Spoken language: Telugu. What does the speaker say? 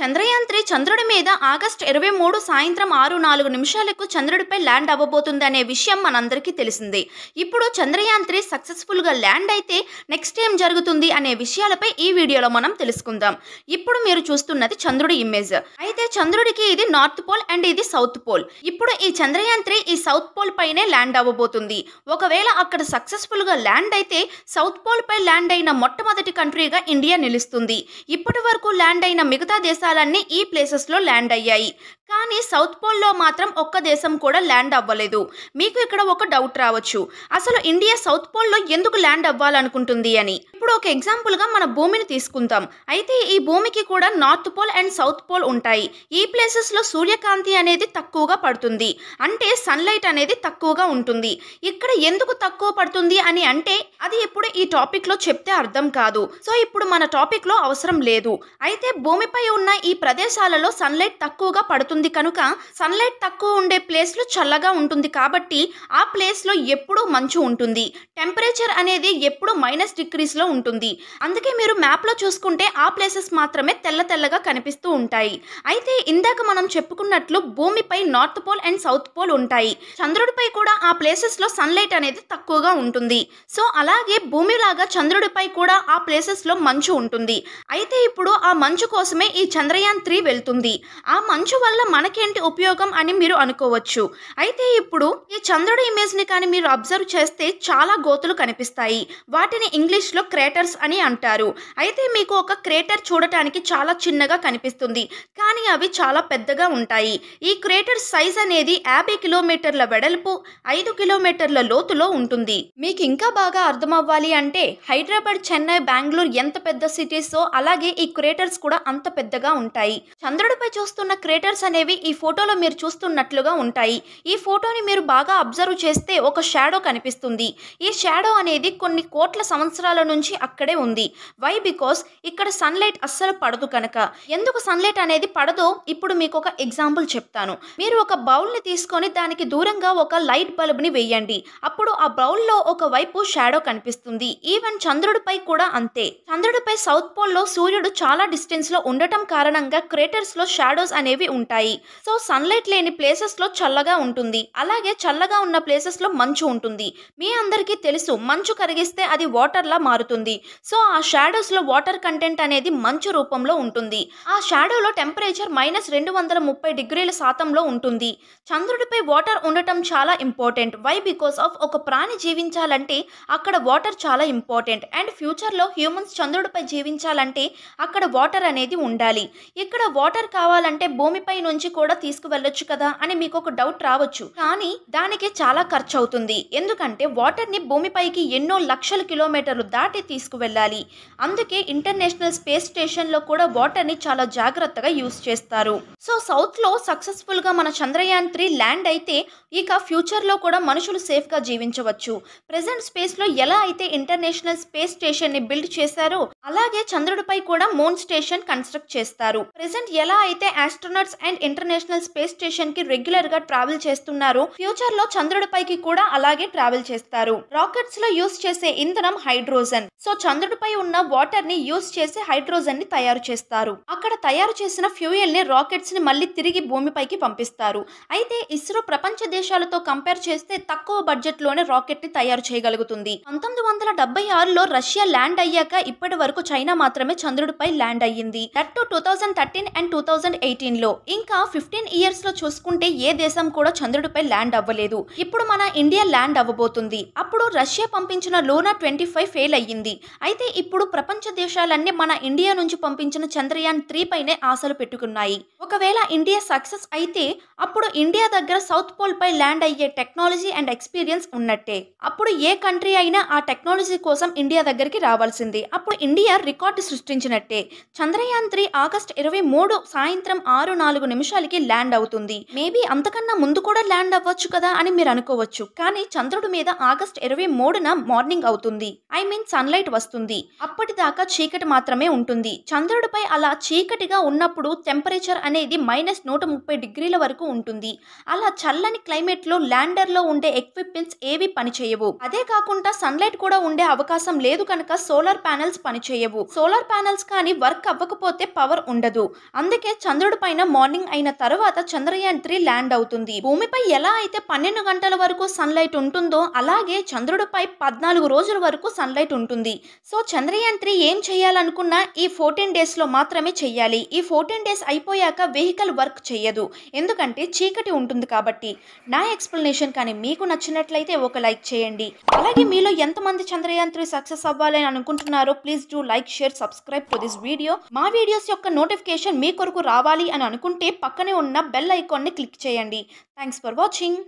చంద్రయాన్ త్రీ చంద్రుడి మీద ఆగస్టు ఇరవై మూడు సాయంత్రం ఆరు నాలుగు నిమిషాలకు చంద్రుడిపై ల్యాండ్ అవ్వబోతుందనే విషయం మనందరికీ తెలిసిందే ఇప్పుడు చంద్రయాన్ త్రీ సక్సెస్ఫుల్గా ల్యాండ్ అయితే నెక్స్ట్ ఏం జరుగుతుంది అనే విషయాలపై ఈ వీడియోలో మనం తెలుసుకుందాం ఇప్పుడు మీరు చూస్తున్నది చంద్రుడి ఇమేజ్ అయితే చంద్రుడికి ఇది నార్త్ పోల్ అండ్ ఇది సౌత్ పోల్ ఇప్పుడు ఈ చంద్రయాన్ త్రీ ఈ సౌత్ పోల్ పైనే ల్యాండ్ అవ్వబోతుంది ఒకవేళ అక్కడ సక్సెస్ఫుల్గా ల్యాండ్ అయితే సౌత్ పోల్ పై ల్యాండ్ అయిన మొట్టమొదటి కంట్రీగా ఇండియా నిలుస్తుంది ఇప్పటి వరకు ల్యాండ్ అయిన మిగతా దేశాలు దేశాలన్నీ ఈ ప్లేసెస్లో ల్యాండ్ అయ్యాయి కానీ సౌత్ పోల్లో మాత్రం ఒక్క దేశం కూడా ల్యాండ్ అవ్వలేదు మీకు ఇక్కడ ఒక డౌట్ రావచ్చు అసలు ఇండియా సౌత్ పోల్లో ఎందుకు ల్యాండ్ అవ్వాలనుకుంటుంది అని ఇప్పుడు ఒక ఎగ్జాంపుల్గా మన భూమిని తీసుకుందాం అయితే ఈ భూమికి కూడా north pole and south pole ఉంటాయి ఈ ప్లేసెస్లో సూర్యకాంతి అనేది తక్కువగా పడుతుంది అంటే సన్లైట్ అనేది తక్కువగా ఉంటుంది ఇక్కడ ఎందుకు తక్కువ పడుతుంది అని అంటే అది ఇప్పుడు ఈ టాపిక్లో చెప్తే అర్థం కాదు సో ఇప్పుడు మన టాపిక్లో అవసరం లేదు అయితే భూమిపై ఉన్న ఈ ప్రదేశాలలో సన్లైట్ తక్కువగా పడుతుంది కనుక సన్లైట్ తక్కువ ఉండే ప్లేస్లో చల్లగా ఉంటుంది కాబట్టి ఆ ప్లేస్లో ఎప్పుడూ మంచు ఉంటుంది టెంపరేచర్ అనేది ఎప్పుడూ మైనస్ డిగ్రీస్లో ఉంటుంది అందుకే మీరు మ్యాప్లో చూసుకుంటే ఆ ప్లేసెస్ మాత్రమే తెల్ల తెల్లగా కనిపిస్తూ ఉంటాయి అయితే ఇందాక మనం చెప్పుకున్నట్లు భూమిపై north pole and south pole ఉంటాయి చంద్రుడిపై కూడా ఆ ప్లేసెస్లో సన్లైట్ అనేది తక్కువగా ఉంటుంది సో అలాగే భూమిలాగా చంద్రుడిపై కూడా ఆ ప్లేసెస్లో మంచు ఉంటుంది అయితే ఇప్పుడు ఆ మంచు కోసమే ఈ చంద్ర చంద్రయాన్ త్రీ వెళ్తుంది ఆ మంచు వల్ల మనకేంటి ఉపయోగం అని మీరు అనుకోవచ్చు అయితే ఇప్పుడు ఈ చంద్రుడి ఇమేజ్ని కానీ మీరు అబ్జర్వ్ చేస్తే చాలా గోతులు కనిపిస్తాయి వాటిని ఇంగ్లీష్లో క్రేటర్స్ అని అంటారు అయితే మీకు ఒక క్రేటర్ చూడటానికి చాలా చిన్నగా కనిపిస్తుంది కానీ అవి చాలా పెద్దగా ఉంటాయి ఈ క్రేటర్ సైజ్ అనేది యాభై కిలోమీటర్ల వెడల్పు ఐదు కిలోమీటర్ల లోతులో ఉంటుంది మీకు ఇంకా బాగా అర్థం అవ్వాలి అంటే హైదరాబాద్ చెన్నై బెంగళూరు ఎంత పెద్ద సిటీస్ అలాగే ఈ క్రేటర్స్ కూడా అంత పెద్దగా ఉంటాయి చంద్రుడిపై చూస్తున్న క్రేటర్స్ అనేవి ఈ ఫోటోలో మీరు చూస్తున్నట్లుగా ఉంటాయి ఈ ఫోటోని మీరు బాగా అబ్జర్వ్ చేస్తే ఒక షాడో కనిపిస్తుంది ఈ షాడో అనేది కొన్ని కోట్ల సంవత్సరాల నుంచి అక్కడే ఉంది వై బికాస్ ఇక్కడ సన్లైట్ అస్సలు పడదు కనుక ఎందుకు సన్లైట్ అనేది పడదో ఇప్పుడు మీకు ఒక ఎగ్జాంపుల్ చెప్తాను మీరు ఒక బౌల్ని తీసుకొని దానికి దూరంగా ఒక లైట్ బల్బ్ని వేయండి అప్పుడు ఆ బౌల్లో ఒక వైపు షాడో కనిపిస్తుంది ఈవెన్ చంద్రుడిపై కూడా అంతే చంద్రుడిపై సౌత్ పోల్లో సూర్యుడు చాలా డిస్టెన్స్లో ఉండటం కారణంగా క్రేటర్స్లో షాడోస్ అనేవి ఉంటాయి సో సన్లైట్ లేని ప్లేసెస్లో చల్లగా ఉంటుంది అలాగే చల్లగా ఉన్న ప్లేసెస్లో మంచు ఉంటుంది మీ అందరికీ తెలుసు మంచు కరిగిస్తే అది వాటర్లా మారుతుంది సో ఆ షాడోస్లో వాటర్ కంటెంట్ అనేది మంచు రూపంలో ఉంటుంది ఆ షాడోలో టెంపరేచర్ మైనస్ రెండు వందల ముప్పై డిగ్రీల శాతంలో ఉంటుంది చంద్రుడిపై వాటర్ ఉండటం చాలా ఇంపార్టెంట్ వై బికాస్ ఆఫ్ ఒక ప్రాణి జీవించాలంటే అక్కడ వాటర్ చాలా ఇంపార్టెంట్ అండ్ ఫ్యూచర్లో హ్యూమన్స్ చంద్రుడిపై జీవించాలంటే అక్కడ వాటర్ అనేది ఉండాలి ఉన్నాయి ఇక్కడ వాటర్ కావాలంటే భూమిపై నుంచి కూడా తీసుకువెళ్ళొచ్చు కదా అని మీకు ఒక డౌట్ రావచ్చు కానీ దానికి చాలా ఖర్చు అవుతుంది ఎందుకంటే వాటర్ ని భూమిపైకి ఎన్నో లక్షల కిలోమీటర్లు దాటి తీసుకువెళ్ళాలి అందుకే ఇంటర్నేషనల్ స్పేస్ స్టేషన్ లో కూడా వాటర్ ని చాలా జాగ్రత్తగా యూజ్ చేస్తారు సో సౌత్ లో సక్సెస్ఫుల్ గా మన చంద్రయాన్ త్రీ ల్యాండ్ అయితే ఇక ఫ్యూచర్ లో కూడా మనుషులు సేఫ్ గా జీవించవచ్చు ప్రెసెంట్ స్పేస్ లో ఎలా అయితే ఇంటర్నేషనల్ స్పేస్ స్టేషన్ ని బిల్డ్ చేశారో అలాగే చంద్రుడిపై కూడా మూన్ స్టేషన్ కన్స్ట్రక్ట్ చేస్తారు చేస్తారు ప్రెసెంట్ ఎలా అయితే astronauts and international space station కి రెగ్యులర్ గా ట్రావెల్ చేస్తున్నారో ఫ్యూచర్ లో చంద్రుడిపైకి కూడా అలాగే ట్రావెల్ చేస్తారు రాకెట్స్ లో యూస్ చేసే ఇంధనం హైడ్రోజన్ సో చంద్రుడిపై ఉన్న వాటర్ ని యూస్ చేసి హైడ్రోజన్ ని తయారు చేస్తారు అక్కడ తయారు చేసిన ఫ్యూయల్ ని రాకెట్స్ ని మళ్ళీ తిరిగి భూమిపైకి పంపిస్తారు అయితే ఇస్రో ప్రపంచ దేశాలతో కంపేర్ చేస్తే తక్కువ బడ్జెట్ లోనే రాకెట్ ని తయారు చేయగలుగుతుంది పంతొమ్మిది వందల డెబ్బై ఆరులో రష్యా ల్యాండ్ అయ్యాక ఇప్పటి వరకు చైనా మాత్రమే చంద్రుడిపై ల్యాండ్ అయ్యింది that too two thousand thirteen and two thousand ఎయిటీన్లో ఇంకా ఫిఫ్టీన్ ఇయర్స్లో చూసుకుంటే ఏ దేశం కూడా చంద్రుడిపై ల్యాండ్ అవ్వలేదు ఇప్పుడు మన ఇండియా ల్యాండ్ అవ్వబోతుంది అప్పుడు రష్యా పంపించిన లోనా ట్వంటీ ఫైవ్ ఫెయిల్ అయ్యింది అయితే ఇప్పుడు ప్రపంచ దేశాలన్నీ మన ఇండియా నుంచి పంపించిన చంద్రయాన్ త్రీ పైనే ఆశలు పెట్టుకున్నాయి ఒకవేళ ఇండియా సక్సెస్ అయితే అప్పుడు ఇండియా దగ్గర సౌత్ పోల్ పై ల్యాండ్ అయ్యే టెక్నాలజీ అండ్ ఎక్స్పీరియన్స్ ఉన్నట్టే అప్పుడు ఏ కంట్రీ అయినా ఆ టెక్నాలజీ కోసం ఇండియా దగ్గరికి రావాల్సింది అప్పుడు ఇండియా రికార్డు సృష్టించినట్టే చంద్రయాన్ త్రీ ఆక ఆగస్ట్ ఇరవై మూడు సాయంత్రం ఆరు నాలుగు నిమిషాలకి ల్యాండ్ అవుతుంది మేబీ అంతకన్నా ముందు కూడా ల్యాండ్ అవ్వచ్చు కదా అని మీరు అనుకోవచ్చు కానీ చంద్రుడి మీద ఆగస్ట్ ఇరవై మూడున మార్నింగ్ అవుతుంది ఐ మీన్ సన్లైట్ వస్తుంది అప్పటిదాకా చీకటి మాత్రమే ఉంటుంది చంద్రుడిపై అలా చీకటిగా ఉన్నప్పుడు టెంపరేచర్ అనేది మైనస్ నూట ముప్పై డిగ్రీల వరకు ఉంటుంది అలా చల్లని క్లైమేట్ లో ల్యాండర్ లో ఉండే ఎక్విప్మెంట్స్ ఏవి పనిచేయవు అదే కాకుండా సన్లైట్ కూడా ఉండే అవకాశం లేదు కనుక సోలార్ ప్యానెల్స్ పనిచేయవు సోలార్ ప్యానెల్స్ కానీ వర్క్ అవ్వకపోతే పవర్ ఉండదు అందుకే చంద్రుడి పైన మార్నింగ్ అయిన తర్వాత చంద్రయాన్ త్రీ ల్యాండ్ అవుతుంది భూమిపై ఎలా అయితే పన్నెండు గంటల వరకు సన్లైట్ ఉంటుందో అలాగే చంద్రుడిపై పద్నాలుగు రోజుల వరకు సన్లైట్ ఉంటుంది సో చంద్రయాన్ త్రీ ఏం చేయాలనుకున్నా ఈ ఫోర్టీన్ డేస్లో మాత్రమే చేయాలి ఈ ఫోర్టీన్ డేస్ అయిపోయాక వెహికల్ వర్క్ చేయదు ఎందుకంటే చీకటి ఉంటుంది కాబట్టి నా ఎక్స్ప్లెనేషన్ కానీ మీకు నచ్చినట్లయితే ఒక లైక్ చేయండి అలాగే మీలో ఎంతమంది చంద్రయాన్ త్రీ సక్సెస్ అవ్వాలని అనుకుంటున్నారో please do like share subscribe to this video మా వీడియోస్ యొక్క నోటిఫికేషన్ మీ కొరకు రావాలి అని అనుకుంటే పక్కనే ఉన్న బెల్ ఐకాన్ని క్లిక్ చేయండి థ్యాంక్స్ ఫర్ వాచింగ్